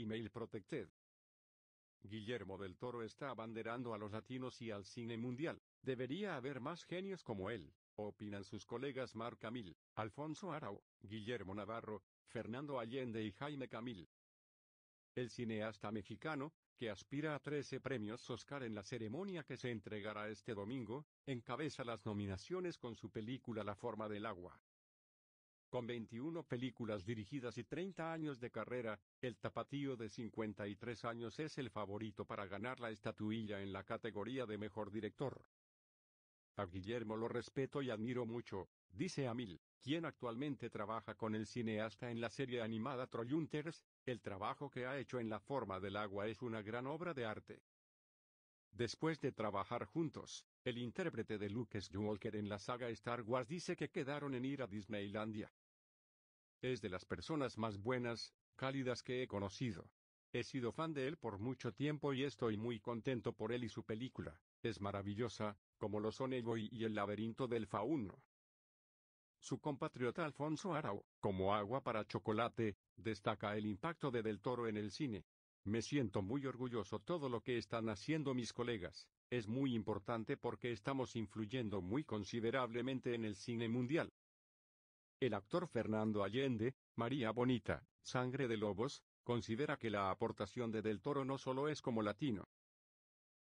Email Protected. Guillermo del Toro está abanderando a los latinos y al cine mundial. Debería haber más genios como él, opinan sus colegas Mar Camil, Alfonso Arau, Guillermo Navarro, Fernando Allende y Jaime Camil. El cineasta mexicano, que aspira a 13 premios Oscar en la ceremonia que se entregará este domingo, encabeza las nominaciones con su película La forma del agua. Con 21 películas dirigidas y 30 años de carrera, el tapatío de 53 años es el favorito para ganar la estatuilla en la categoría de mejor director. A Guillermo lo respeto y admiro mucho, dice Amil, quien actualmente trabaja con el cineasta en la serie animada Troyunters, el trabajo que ha hecho en la forma del agua es una gran obra de arte. Después de trabajar juntos, el intérprete de Lucas Walker en la saga Star Wars dice que quedaron en ir a Disneylandia. Es de las personas más buenas, cálidas que he conocido. He sido fan de él por mucho tiempo y estoy muy contento por él y su película. Es maravillosa, como lo son Ego y El laberinto del fauno. Su compatriota Alfonso Arau, como agua para chocolate, destaca el impacto de Del Toro en el cine, me siento muy orgulloso todo lo que están haciendo mis colegas. Es muy importante porque estamos influyendo muy considerablemente en el cine mundial. El actor Fernando Allende, María Bonita, Sangre de Lobos, considera que la aportación de Del Toro no solo es como latino.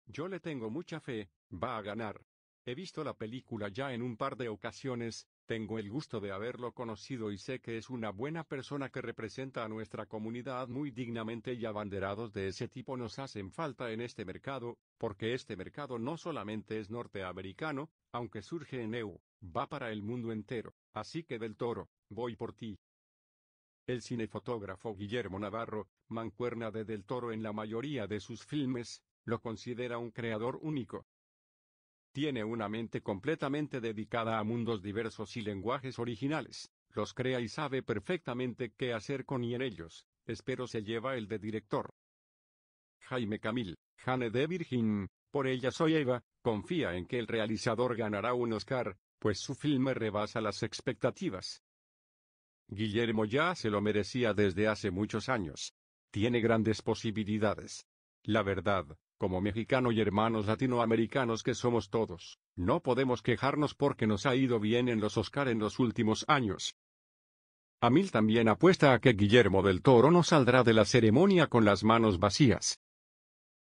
Yo le tengo mucha fe, va a ganar. He visto la película ya en un par de ocasiones, tengo el gusto de haberlo conocido y sé que es una buena persona que representa a nuestra comunidad muy dignamente y abanderados de ese tipo nos hacen falta en este mercado, porque este mercado no solamente es norteamericano, aunque surge en EU, va para el mundo entero, así que del toro, voy por ti. El cinefotógrafo Guillermo Navarro, mancuerna de Del Toro en la mayoría de sus filmes, lo considera un creador único, tiene una mente completamente dedicada a mundos diversos y lenguajes originales. Los crea y sabe perfectamente qué hacer con y en ellos. Espero se lleva el de director. Jaime Camil, Jane de Virgin, por ella soy Eva, confía en que el realizador ganará un Oscar, pues su filme rebasa las expectativas. Guillermo ya se lo merecía desde hace muchos años. Tiene grandes posibilidades. La verdad, como mexicano y hermanos latinoamericanos que somos todos, no podemos quejarnos porque nos ha ido bien en los Oscar en los últimos años. Amil también apuesta a que Guillermo del Toro no saldrá de la ceremonia con las manos vacías.